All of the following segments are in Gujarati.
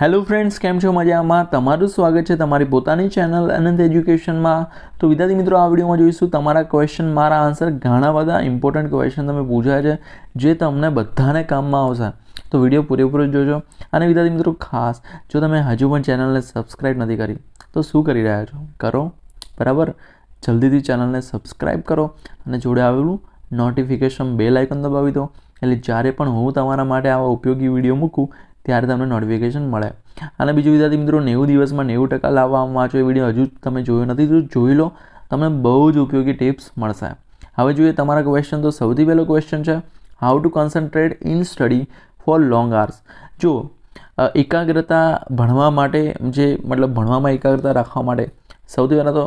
હેલો ફ્રેન્ડ્સ કેમ છો મજામાં તમારું સ્વાગત છે તમારી પોતાની ચેનલ અનંત એજ્યુકેશનમાં તો વિદ્યાર્થી મિત્રો આ વિડીયોમાં જોઈશું તમારા ક્વેશ્ચન મારા આન્સર ઘણા બધા ઇમ્પોર્ટન્ટ ક્વેશ્ચન તમે પૂછ્યા છે જે તમને બધાને કામમાં આવશે તો વિડીયો પૂરેપૂરો જોજો અને વિદ્યાર્થી મિત્રો ખાસ જો તમે હજુ પણ ચેનલને સબસ્ક્રાઈબ નથી કરી તો શું કરી રહ્યા છો કરો બરાબર જલ્દીથી ચેનલને સબસ્ક્રાઈબ કરો અને જોડે આવેલું નોટિફિકેશન બેલ આઇકન દબાવી દો એટલે જ્યારે પણ હું તમારા માટે આવા ઉપયોગી વિડીયો મૂકું ત્યારે તમને નોટિફિકેશન મળે અને બીજું વિદ્યાર્થી મિત્રો નેવું દિવસમાં નેવું ટકા લાવવામાં વાંચો એ વિડીયો હજુ તમે જોયો નથી તો જોઈ લો તમને બહુ જ ઉપયોગી ટિપ્સ મળશે હવે જોઈએ તમારા ક્વેશ્ચન તો સૌથી પહેલો ક્વેશ્ચન છે how to concentrate in study for long hours જો એકાગ્રતા ભણવા માટે જે મતલબ ભણવામાં એકાગ્રતા રાખવા માટે સૌથી પહેલાં તો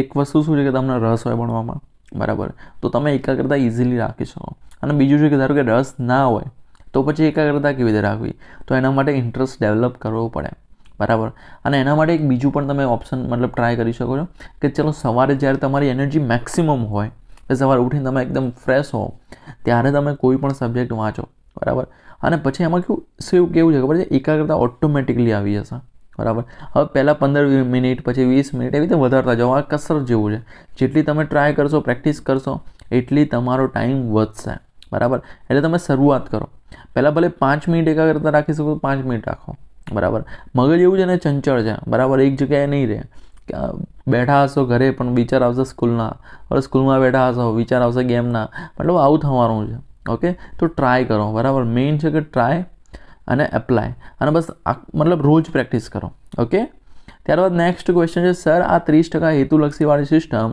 એક વસ્તુ શું છે કે તમને રસ હોય ભણવામાં બરાબર તો તમે એકાગ્રતા ઇઝીલી રાખી શકો અને બીજું છે કે ધારો કે રસ ના હોય તો પછી એકાગ્રતા કેવી રીતે રાખવી તો એના માટે ઇન્ટરેસ્ટ ડેવલપ કરવો પડે બરાબર અને એના માટે એક બીજું પણ તમે ઓપ્શન મતલબ ટ્રાય કરી શકો છો કે ચલો સવારે જ્યારે તમારી એનર્જી મેક્સિમમ હોય કે સવારે ઉઠીને તમે એકદમ ફ્રેશ હો ત્યારે તમે કોઈ પણ સબ્જેક્ટ વાંચો બરાબર અને પછી એમાં કેવું સેવ કેવું છે ખબર છે એકાગ્રતા ઓટોમેટિકલી આવી જશે બરાબર હવે પહેલાં પંદર મિનિટ પછી વીસ મિનિટ એવી રીતે વધારતા જાઓ આ કસરત જેવું છે જેટલી તમે ટ્રાય કરશો પ્રેક્ટિસ કરશો એટલી તમારો ટાઈમ વધશે બરાબર એટલે તમે શરૂઆત કરો પહેલાં ભલે પાંચ મિનિટ એકા કરતાં રાખી શકો તો પાંચ મિનિટ રાખો બરાબર મગજ એવું છે ને ચંચળ છે બરાબર એક જગ્યાએ નહીં રહે બેઠા હશો ઘરે પણ વિચાર આવશે સ્કૂલના હવે સ્કૂલમાં બેઠા હશો વિચાર આવશે ગેમના મતલબ આવું થવાનું છે ઓકે તો ટ્રાય કરો બરાબર મેઇન છે કે ટ્રાય અને એપ્લાય અને બસ મતલબ રોજ પ્રેક્ટિસ કરો ઓકે ત્યારબાદ નેક્સ્ટ ક્વેશ્ચન છે સર આ ત્રીસ ટકા હેતુલક્ષીવાળી સિસ્ટમ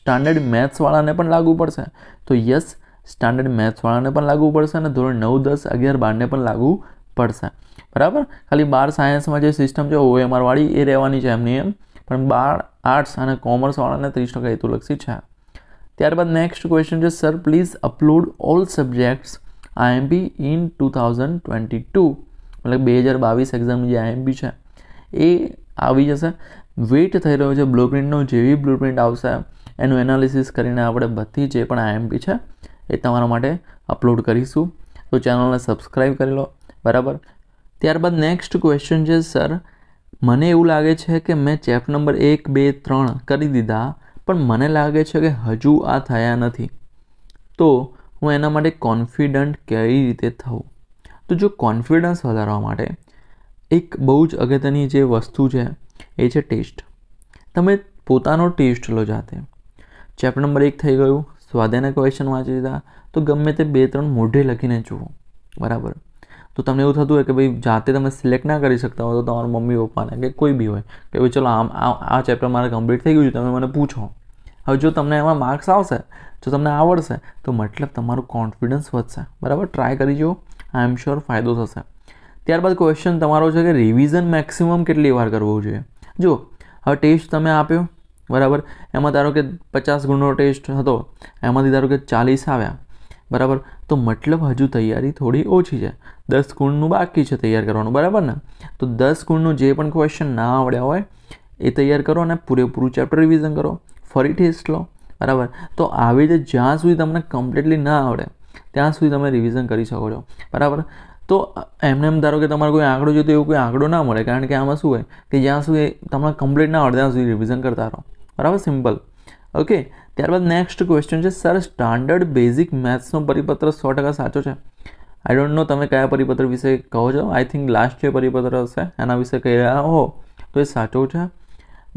સ્ટાન્ડર્ડ મેથ્સવાળાને પણ લાગુ પડશે તો યસ સ્ટાન્ડર્ડ મેથ્સવાળાને પણ લાગુ પડશે અને ધોરણ નવ દસ અગિયાર બારને પણ લાગુ પડશે બરાબર ખાલી બાર સાયન્સમાં જે સિસ્ટમ છે ઓએમઆરવાળી એ રહેવાની છે એમની એમ પણ બાર આર્ટ્સ અને કોમર્સવાળાને ત્રીસ ટકા હેતુલક્ષી છે ત્યારબાદ નેક્સ્ટ ક્વેશ્ચન છે sir please upload all subjects IMP in two thousand twenty two એટલે બે હજાર બાવીસ એક્ઝામની જે આઈએમપી છે એ આવી જશે વેઇટ થઈ રહ્યો છે બ્લૂ બ્લુપ્રિન્ટનો જેવી બ્લૂ પ્રિન્ટ આવશે એનું એનાલિસિસ કરીને આપણે બધી જે પણ આઈએમપી છે એ તમારા માટે અપલોડ કરીશું તો ચેનલને સબસ્ક્રાઈબ કરી લો બરાબર ત્યારબાદ નેક્સ્ટ ક્વેશ્ચન છે સર મને એવું લાગે છે કે મેં ચેપ નંબર એક બે ત્રણ કરી દીધા પણ મને લાગે છે કે હજુ આ થયા નથી તો હું એના માટે કોન્ફિડન્ટ કેવી રીતે થવું તો જો કોન્ફિડન્સ વધારવા માટે એક બહુ જ અગત્યની જે વસ્તુ છે એ છે ટેસ્ટ તમે પોતાનો ટેસ્ટ લો જાતે ચેપ્ટર નંબર એક થઈ ગયું સ્વાધ્યાયના ક્વેશ્ચન વાંચી દીધા તો ગમે તે બે ત્રણ મોઢે લખીને જુઓ બરાબર તો તમને એવું થતું હોય કે ભાઈ જાતે તમે સિલેક્ટ ના કરી શકતા હો તો તમારા મમ્મી પપ્પાને કે કોઈ બી હોય કે ભાઈ ચલો આમ આ ચેપ્ટર મારે કમ્પ્લીટ થઈ ગયું છે તમે મને પૂછો હવે જો તમને એમાં માર્ક્સ આવશે જો તમને આવડશે તો મતલબ તમારું કોન્ફિડન્સ વધશે બરાબર ટ્રાય કરી જુઓ આઈ એમ શ્યોર ફાયદો થશે ત્યારબાદ ક્વેશ્ચન તમારો છે કે રિવિઝન મેક્સિમમ કેટલી વાર કરવું જોઈએ જુઓ હવે ટેસ્ટ તમે આપ્યો બરાબર એમાં ધારો કે પચાસ ગુણનો ટેસ્ટ હતો એમાંથી ધારો કે ચાલીસ આવ્યા બરાબર તો મતલબ હજુ તૈયારી થોડી ઓછી છે દસ ગુણનું બાકી છે તૈયાર કરવાનું બરાબર ને તો દસ ગુણનું જે પણ ક્વેશ્ચન ના આવડ્યા હોય એ તૈયાર કરો અને પૂરેપૂરું ચેપ્ટર રિવિઝન કરો ફરી ટેસ્ટ લો બરાબર તો આવી રીતે જ્યાં સુધી તમને કમ્પ્લીટલી ના આવડે ત્યાં સુધી તમે રિવિઝન કરી શકો છો બરાબર તો એમને એમ ધારો કે તમારે કોઈ આંકડો જોઈતો એવું કોઈ આંકડો ના મળે કારણ કે આમાં શું હોય કે જ્યાં સુધી તમને કમ્પ્લીટ ના આવડે ત્યાં સુધી રિવિઝન કરતા રહો બરાબર સિમ્પલ ઓકે ત્યારબાદ નેક્સ્ટ ક્વેશ્ચન છે સર સ્ટાન્ડર્ડ બેઝિક મેથ્સનો પરિપત્ર સો ટકા સાચો છે આઈ ડોન્ટ નો તમે કયા પરિપત્ર વિશે કહો છો આઈ થિંક લાસ્ટ જે પરિપત્ર હશે એના વિશે કહી રહ્યા હો તો એ સાચો છે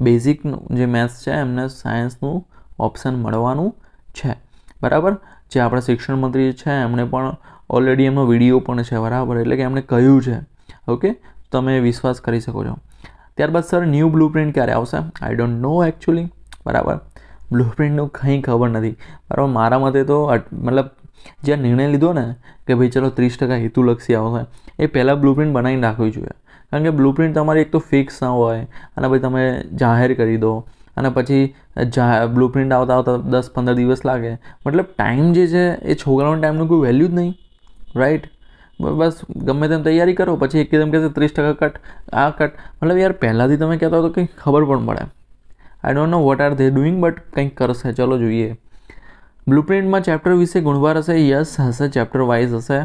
બેઝિકનું જે મેથ્સ છે એમને સાયન્સનું ઓપ્શન મળવાનું છે બરાબર જે આપણા શિક્ષણ મંત્રી છે એમણે પણ ઓલરેડી એમનો વિડીયો પણ છે બરાબર એટલે કે એમણે કહ્યું છે ઓકે તમે વિશ્વાસ કરી શકો છો ત્યારબાદ સર ન્યૂ બ્લુ પ્રિન્ટ ક્યારે આવશે આઈ ડોન્ટ નો એકચ્યુઅલી બરાબર બ્લુ પ્રિન્ટનું કંઈ ખબર નથી બરાબર મારા મતે તો મતલબ જે નિર્ણય લીધો ને કે ભાઈ ચલો ત્રીસ ટકા હેતુલક્ષી આવશે એ પહેલાં બ્લુ પ્રિન્ટ બનાવીને નાખવી જોઈએ કારણ કે બ્લુ પ્રિન્ટ તમારી એક તો ફિક્સ ના હોય અને ભાઈ તમે જાહેર કરી દો અને પછી જા બ્લુ પ્રિન્ટ આવતા આવતા દસ પંદર દિવસ લાગે મતલબ ટાઈમ જે છે એ છોકરાઓના ટાઈમનું કોઈ વેલ્યુ જ નહીં રાઈટ બસ ગમે તેમ તૈયારી કરો પછી એકદમ કહેશે ત્રીસ ટકા કટ આ કટ મતલબ યાર પહેલાંથી તમે કહેતા તો કંઈ ખબર પણ પડે I don't know what are they doing but કંઈક કરશે ચલો જોઈએ બ્લુપ્રિન્ટમાં ચેપ્ટર વિશે ગુણવાર હશે યસ હશે ચેપ્ટર વાઇઝ હશે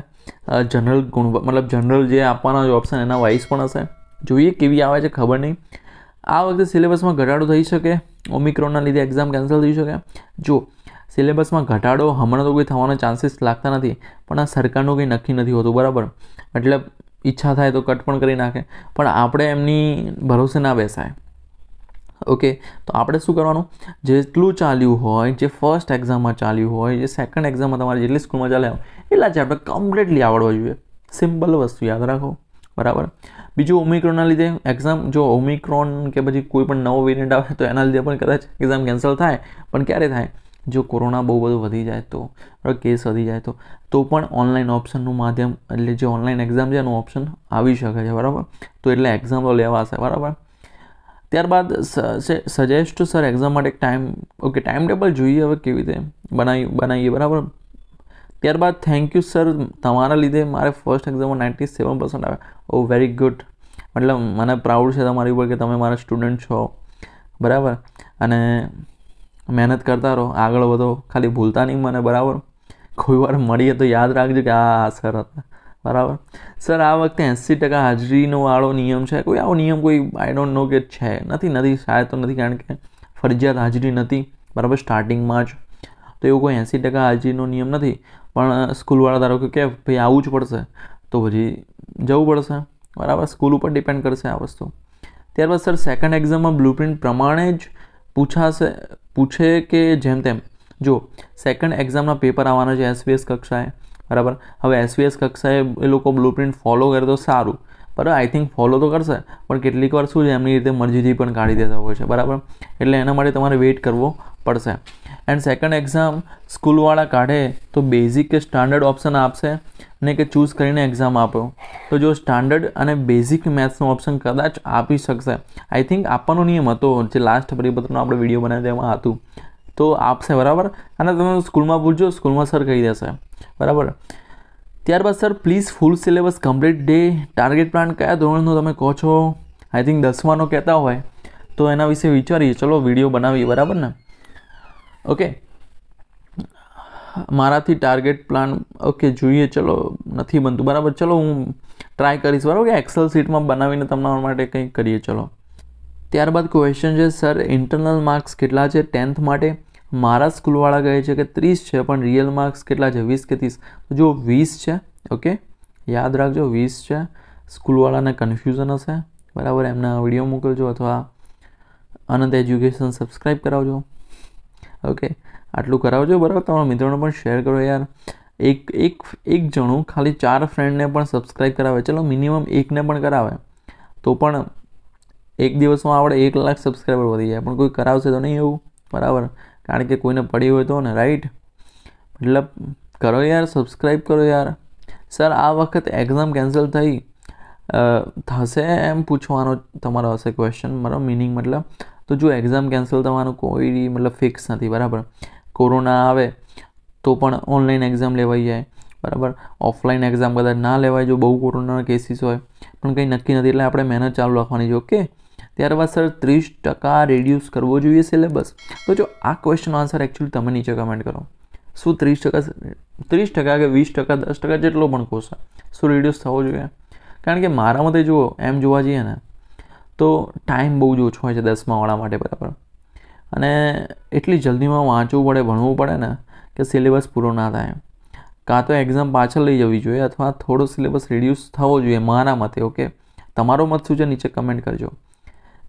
જનરલ ગુણવા મતલબ જનરલ જે આપવાના ઓપ્શન એના વાઇઝ પણ હશે જોઈએ કેવી આવે છે ખબર નહીં આ વખતે સિલેબસમાં ઘટાડો થઈ શકે ઓમિક્રોનના લીધે એક્ઝામ કેન્સલ થઈ શકે જો सिलेबस માં ઘટાડો હમણાં તો ગઈ થવાના ચાન્સીસ લાગતા નથી પણ આ સરકારનો ગઈ નક્કી નથી હોતું બરાબર મતલબ ઈચ્છા થાય તો કટ પણ કરી નાખે પણ આપણે એમની ভরસા ના બેસાય ઓકે તો આપણે શું કરવાનું જેટલું ચાલ્યું હોય જે ફર્સ્ટ एग्जाम માં ચાલ્યું હોય જે સેકન્ડ एग्जाम માં તમારે જેટલી સ્કૂલ માં ચાલે એલા છે આપણે કમ્પ્લીટલી આવડવા જોઈએ સિમ્પલ વસ્તુ યાદ રાખો બરાબર બીજો ઓમીક્રોન લીધે एग्जाम જો ઓમીક્રોન કે બજી કોઈ પણ નવો વેરીઅન્ટ આવે તો એનાલજી પણ કરે છે एग्जाम કેન્સલ થાય પણ ક્યારે થાય જો કોરોના બહુ બધું વધી જાય તો કેસ વધી જાય તો તો પણ ઓનલાઈન ઓપ્શનનું માધ્યમ એટલે જે ઓનલાઈન એક્ઝામ છે એનું ઓપ્શન આવી શકે છે બરાબર તો એટલે એક્ઝામ તો લેવાશે બરાબર ત્યારબાદ સજેસ્ટ સર એક્ઝામ માટે ટાઈમ ઓકે ટાઈમ ટેબલ જોઈએ હવે કેવી રીતે બનાવી બનાવીએ બરાબર ત્યારબાદ થેન્ક યુ સર તમારા લીધે મારે ફર્સ્ટ એક્ઝામમાં નાઇન્ટી સેવન પર્સન્ટ આવે ઓ વેરી ગુડ મતલબ મને પ્રાઉડ છે તમારી ઉપર કે તમે મારા સ્ટુડન્ટ છો બરાબર અને મહેનત કરતા રહો આગળ વધો ખાલી ભૂલતા નહીં મને બરાબર કોઈ વાર મળીએ તો યાદ રાખજો કે આ આ સર હતા બરાબર સર આ વખતે એંસી ટકા હાજરીનો વાળો નિયમ છે કોઈ આવો નિયમ કોઈ આઈ ડોન્ટ નો કે છે નથી નથી શાયદ તો નથી કારણ કે ફરજિયાત હાજરી નથી બરાબર સ્ટાર્ટિંગમાં જ તો એવું કોઈ એંસી ટકા હાજરીનો નિયમ નથી પણ સ્કૂલવાળા ધારો કે ભાઈ આવવું જ પડશે તો પછી જવું પડશે બરાબર સ્કૂલ ઉપર ડિપેન્ડ કરશે આ વસ્તુ ત્યારબાદ સર સેકન્ડ એક્ઝામમાં બ્લુપ્રિન્ટ પ્રમાણે જ પૂછાશે પૂછે કે જેમ તેમ જો સેકન્ડ એક્ઝામના પેપર આવવાના છે એસવીએસ કક્ષાએ બરાબર હવે એસવીએસ કક્ષાએ એ લોકો બ્લૂ પ્રિન્ટ ફોલો કરે તો સારું બરાબર આઈ થિંક ફોલો તો કરશે પણ કેટલીક વાર શું છે એમની રીતે મરજીથી પણ કાઢી દેતા હોય છે બરાબર એટલે એના માટે તમારે વેઇટ કરવો પડશે એન્ડ સેકન્ડ એક્ઝામ સ્કૂલવાળા કાઢે તો બેઝિક કે સ્ટાન્ડર્ડ ઓપ્શન આપશે ને કે ચૂઝ કરીને એક્ઝામ આપો તો જો સ્ટાન્ડર્ડ અને બેઝિક મેથ્સનો ઓપ્શન કદાચ આપી શકશે આઈ થિંક આપવાનો નિયમ હતો જે લાસ્ટ પરિપત્રનો આપણે વિડીયો બનાવી દેવામાં હતું તો આપશે બરાબર અને તમે સ્કૂલમાં પૂછજો સ્કૂલમાં સર કહી દેશે બરાબર ત્યારબાદ sir please full syllabus complete day target plan કયા ધોરણનો તમે કહો છો આઈ થિંક દસમાનો કહેતા હોય તો એના વિશે વિચારીએ ચલો વિડીયો બનાવીએ બરાબર ને ઓકે મારાથી ટાર્ગેટ પ્લાન ઓકે જોઈએ ચલો નથી બનતું બરાબર ચલો હું ટ્રાય કરીશ બરાબર કે એક્સેલ શીટમાં બનાવીને તમારા માટે કંઈક કરીએ ચલો ત્યારબાદ ક્વેશ્ચન છે સર ઇન્ટરનલ માર્ક્સ કેટલા છે ટેન્થ માટે મારા સ્કૂલવાળા કહે છે કે ત્રીસ છે પણ રિયલ માર્ક્સ કેટલા છે વીસ કે ત્રીસ જો વીસ છે ઓકે યાદ રાખજો વીસ છે સ્કૂલવાળાને કન્ફ્યુઝન હશે બરાબર એમને વિડીયો મોકલજો અથવા અનંત એજ્યુકેશન સબસ્ક્રાઈબ કરાવજો ઓકે આટલું કરાવજો બરાબર તમારા મિત્રોને પણ શેર કરો યાર એક એક એક જણું ખાલી ચાર ફ્રેન્ડને પણ સબસ્ક્રાઈબ કરાવે ચલો મિનિમમ એકને પણ કરાવે તો પણ એક દિવસમાં આપણે એક લાખ સબસ્ક્રાઈબર વધી જાય પણ કોઈ કરાવશે તો નહીં એવું બરાબર કારણ કે કોઈને પડ્યું હોય તો ને રાઈટ મતલબ કરો યાર સબસ્ક્રાઈબ કરો યાર સર આ વખત એક્ઝામ કેન્સલ થઈ થશે એમ પૂછવાનો તમારો હશે ક્વેશ્ચન મારો મિનિંગ મતલબ તો જો એક્ઝામ કેન્સલ થવાનું કોઈ મતલબ ફિક્સ નથી બરાબર કોરોના આવે તો પણ ઓનલાઈન એક્ઝામ લેવાઈ જાય બરાબર ઓફલાઈન એક્ઝામ કદાચ ના લેવાય જો બહુ કોરોનાના કેસીસ હોય પણ કંઈ નક્કી નથી એટલે આપણે મહેનત ચાલુ રાખવાની છે ઓકે ત્યારબાદ સર ત્રીસ ટકા રિડ્યુસ કરવો જોઈએ સિલેબસ તો જો આ ક્વેશ્ચનનો આન્સર એકચ્યુઅલી તમે નીચે કમેન્ટ કરો શું ત્રીસ ટકા ત્રીસ ટકા કે વીસ ટકા દસ ટકા જેટલો પણ કોર્સ શું રિડ્યુસ થવો જોઈએ કારણ કે મારા મતે જુઓ એમ જોવા જઈએ ને તો ટાઈમ બહુ જ ઓછો હોય છે દસમાવાળા માટે બરાબર અને એટલી જલ્દીમાં વાંચવું પડે ભણવું પડે ને કે સિલેબસ પૂરો ના થાય કાં તો એક્ઝામ પાછળ લઈ જવી જોઈએ અથવા થોડો સિલેબસ રિડ્યુસ થવો જોઈએ મારા મતે ઓકે તમારો મત શું છે નીચે કમેન્ટ કરજો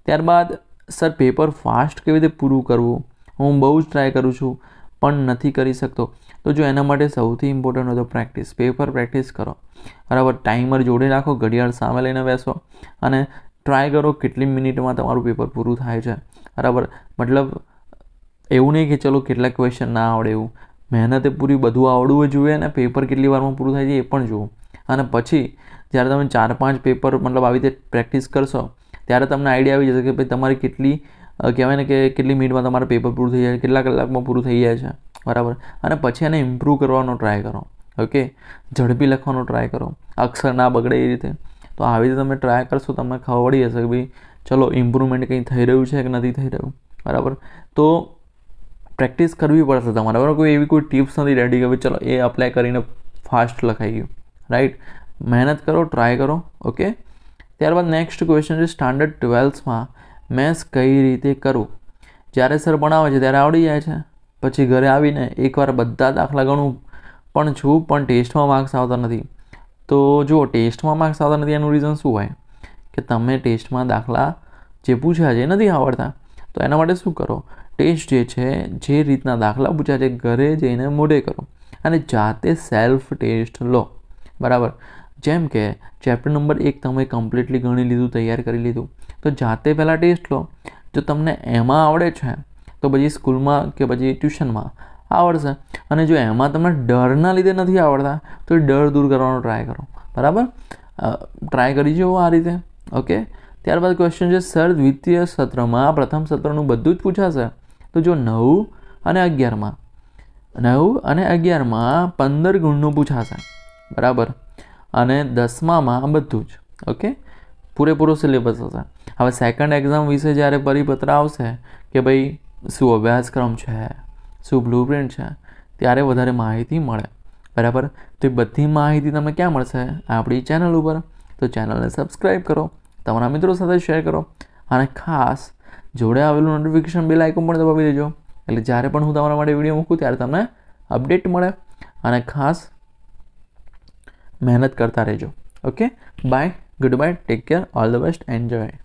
ત્યારબાદ સર પેપર ફાસ્ટ કેવી રીતે પૂરું કરવું હું બહુ જ ટ્રાય કરું છું પણ નથી કરી શકતો તો જો એના માટે સૌથી ઇમ્પોર્ટન્ટ હતો પ્રેક્ટિસ પેપર પ્રેક્ટિસ કરો બરાબર ટાઈમર જોડે રાખો ઘડિયાળ સામે લઈને બેસો અને ટ્રાય કરો કેટલી મિનિટમાં તમારું પેપર પૂરું થાય છે બરાબર મતલબ એવું નહીં કે ચલો કેટલા ક્વેશ્ચન ના આવડે એવું મહેનતે પૂરી બધું આવડવું જોઈએ અને પેપર કેટલી વારમાં પૂરું થાય છે એ પણ જુઓ અને પછી જ્યારે તમે ચાર પાંચ પેપર મતલબ આવી રીતે પ્રેક્ટિસ કરશો ત્યારે તમને આઈડિયા આવી જશે કે ભાઈ તમારી કેટલી કહેવાય ને કે કેટલી મિનિટમાં તમારું પેપર પૂરું થઈ જાય કેટલા કલાકમાં પૂરું થઈ જાય છે બરાબર અને પછી એને ઇમ્પ્રૂવ કરવાનો ટ્રાય કરો ઓકે ઝડપી લખવાનો ટ્રાય કરો અક્ષર ના બગડે એ રીતે તો આવી રીતે તમે ટ્રાય કરશો તમને ખબર પડી જશે કે ભાઈ ચલો ઇમ્પ્રુવમેન્ટ કંઈ થઈ રહ્યું છે કે નથી થઈ રહ્યું બરાબર તો પ્રેક્ટિસ કરવી પડશે તમારે બરાબર કોઈ એવી કોઈ ટિપ્સ નથી રેડી કે ચલો એ અપ્લાય કરીને ફાસ્ટ લખાઈ ગયું રાઈટ મહેનત કરો ટ્રાય કરો ઓકે ત્યારબાદ નેક્સ્ટ ક્વેશ્ચન છે સ્ટાન્ડર્ડ ટ્વેલ્થમાં મેથ્સ કઈ રીતે કરવું જ્યારે સર ભણાવે છે ત્યારે આવડી જાય છે પછી ઘરે આવીને એકવાર બધા દાખલા ગણું પણ છું પણ ટેસ્ટમાં માર્ક્સ આવતા નથી તો જુઓ ટેસ્ટમાં માર્ક્સ આવતા નથી એનું રીઝન શું હોય કે તમે ટેસ્ટમાં દાખલા જે પૂછ્યા છે એ નથી આવડતા તો એના માટે શું કરો ટેસ્ટ જે છે જે રીતના દાખલા પૂછ્યા છે ઘરે જઈને મોઢે કરો અને જાતે સેલ્ફ ટેસ્ટ લો બરાબર જેમ કે ચેપ્ટર નંબર એક તમે કમ્પ્લીટલી ગણી લીધું તૈયાર કરી લીધું તો જાતે પહેલાં ટેસ્ટ લો જો તમને એમાં આવડે છે તો પછી સ્કૂલમાં કે પછી ટ્યુશનમાં આવડશે અને જો એમાં તમને ડરના લીધે નથી આવડતા તો એ ડર દૂર કરવાનો ટ્રાય કરો બરાબર ટ્રાય કરી જુઓ આ રીતે ઓકે ત્યારબાદ ક્વેશ્ચન છે સર દ્વિતીય સત્રમાં પ્રથમ સત્રનું બધું જ પૂછાશે તો જો નવ અને અગિયારમાં નવ અને અગિયારમાં પંદર ગુણનું પૂછાશે બરાબર અને દસમામાં બધું જ ઓકે પૂરેપૂરો સિલેબસ હશે હવે સેકન્ડ એક્ઝામ વિશે જ્યારે પરિપત્ર આવશે કે ભાઈ શું અભ્યાસક્રમ છે શું બ્લુપ્રિન્ટ છે ત્યારે વધારે માહિતી મળે બરાબર તો એ બધી માહિતી તમને ક્યાં મળશે આપણી ચેનલ ઉપર તો ચેનલને સબસ્ક્રાઈબ કરો તમારા મિત્રો સાથે શેર કરો અને ખાસ જોડે આવેલું નોટિફિકેશન બેલ આઇકોન પણ દબાવી દેજો એટલે જ્યારે પણ હું તમારા માટે વિડીયો મૂકું ત્યારે તમને અપડેટ મળે અને ખાસ મહેનત કરતા રહેજો okay bye good bye take care all the best enjoy